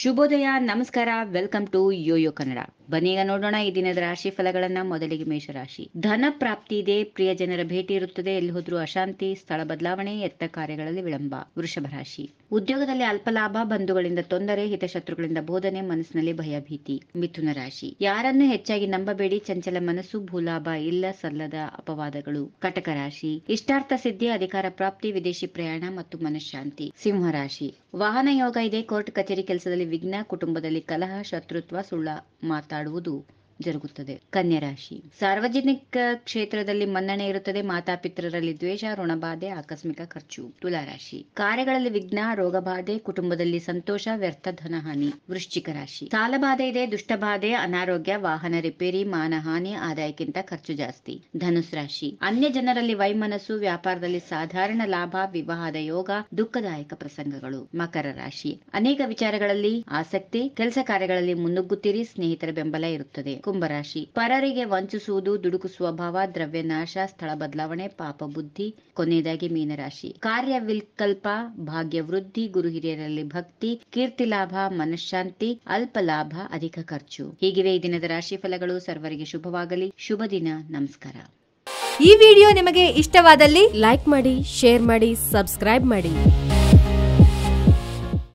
ಶುಭೋದಯ ನಮಸ್ಕಾರ welcome to Yoyo Kannada ಬನ್ನೀಗ ನೋಡೋಣ ಈ ದಿನದ ರಾಶಿ ಫಲಗಳನ್ನ ಮೊದಲಿಗೆ ಮೇಷರಾಶಿ ಧನ ಪ್ರಾಪ್ತಿ ಇದೆ ಪ್ರಿಯ ಜನರ ಭೇಟಿ ಇರುತ್ತದೆ ಎಲ್ಲಿ ಹೋದ್ರೂ ಅಶಾಂತಿ ಸ್ಥಳ ಬದಲಾವಣೆ ಎತ್ತ ಕಾರ್ಯಗಳಲ್ಲಿ ವಿಳಂಬ ವೃಷಭ ರಾಶಿ ಉದ್ಯೋಗದಲ್ಲಿ ಅಲ್ಪ ಲಾಭ ಬಂಧುಗಳಿಂದ ತೊಂದರೆ ಹಿತಶತ್ರುಗಳಿಂದ ಬೋಧನೆ ಮನಸ್ಸಿನಲ್ಲಿ ಭಯಭೀತಿ ಮಿಥುನ ರಾಶಿ ಯಾರನ್ನು ಹೆಚ್ಚಾಗಿ ನಂಬಬೇಡಿ ಚಂಚಲ ಮನಸ್ಸು ಭೂಲಾಭ ಇಲ್ಲ ಸಲ್ಲದ ಅಪವಾದಗಳು ಕಟಕ ರಾಶಿ ಇಷ್ಟಾರ್ಥ ಸಿದ್ಧಿ ಅಧಿಕಾರ ಪ್ರಾಪ್ತಿ ವಿದೇಶಿ ಪ್ರಯಾಣ ಮತ್ತು ಮನಃಶಾಂತಿ ಸಿಂಹ ರಾಶಿ ವಾಹನ ಯೋಗ ಇದೆ ಕೋರ್ಟ್ ಕಚೇರಿ ಕೆಲಸದಲ್ಲಿ ವಿಘ್ನ ಕುಟುಂಬದಲ್ಲಿ ಕಲಹ ಶತ್ರುತ್ವ ಸುಳ್ಳ ಮಾತಾಡ ಮಾತನಾಡುವುದು ಜರುಗುತ್ತದೆ ಕನ್ಯರಾಶಿ ಸಾರ್ವಜನಿಕ ಕ್ಷೇತ್ರದಲ್ಲಿ ಮನ್ನಣೆ ಇರುತ್ತದೆ ಮಾತಾಪಿತ್ರರಲ್ಲಿ ದ್ವೇಷ ಋಣಬಾಧೆ ಆಕಸ್ಮಿಕ ಖರ್ಚು ತುಲಾರಾಶಿ ಕಾರ್ಯಗಳಲ್ಲಿ ವಿಘ್ನ ರೋಗ ಕುಟುಂಬದಲ್ಲಿ ಸಂತೋಷ ವ್ಯರ್ಥ ಧನಹಾನಿ ವೃಶ್ಚಿಕ ರಾಶಿ ಸಾಲ ಬಾಧೆ ಇದೆ ದುಷ್ಟಬಾಧೆ ಅನಾರೋಗ್ಯ ವಾಹನ ರಿಪೇರಿ ಮಾನಹಾನಿ ಆದಾಯಕ್ಕಿಂತ ಖರ್ಚು ಜಾಸ್ತಿ ಧನುಸ್ ರಾಶಿ ಅನ್ಯ ಜನರಲ್ಲಿ ವೈಮನಸ್ಸು ವ್ಯಾಪಾರದಲ್ಲಿ ಸಾಧಾರಣ ಲಾಭ ವಿವಾಹದ ಯೋಗ ದುಃಖದಾಯಕ ಪ್ರಸಂಗಗಳು ಮಕರ ರಾಶಿ ಅನೇಕ ವಿಚಾರಗಳಲ್ಲಿ ಆಸಕ್ತಿ ಕೆಲಸ ಕಾರ್ಯಗಳಲ್ಲಿ ಮುನ್ನುಗ್ಗುತ್ತೀರಿ ಸ್ನೇಹಿತರ ಬೆಂಬಲ ಇರುತ್ತದೆ ಕುಂಭರಾಶಿ ಪರರಿಗೆ ವಂಚಿಸುವುದು ದುಡುಕು ಸ್ವಭಾವ ನಾಶ ಸ್ಥಳ ಬದಲಾವಣೆ ಪಾಪ ಬುದ್ಧಿ ಕೊನೆಯದಾಗಿ ಮೀನರಾಶಿ ಕಾರ್ಯ ವಿಕಲ್ಪ ಭಾಗ್ಯ ವೃದ್ಧಿ ಗುರು ಹಿರಿಯರಲ್ಲಿ ಭಕ್ತಿ ಕೀರ್ತಿ ಲಾಭ ಮನಃಶಾಂತಿ ಅಲ್ಪ ಲಾಭ ಅಧಿಕ ಖರ್ಚು ಹೀಗಿವೆ ಈ ದಿನದ ರಾಶಿ ಫಲಗಳು ಸರ್ವರಿಗೆ ಶುಭವಾಗಲಿ ಶುಭ ದಿನ ನಮಸ್ಕಾರ ಈ ವಿಡಿಯೋ ನಿಮಗೆ ಇಷ್ಟವಾದಲ್ಲಿ ಲೈಕ್ ಮಾಡಿ ಶೇರ್ ಮಾಡಿ ಸಬ್ಸ್ಕ್ರೈಬ್ ಮಾಡಿ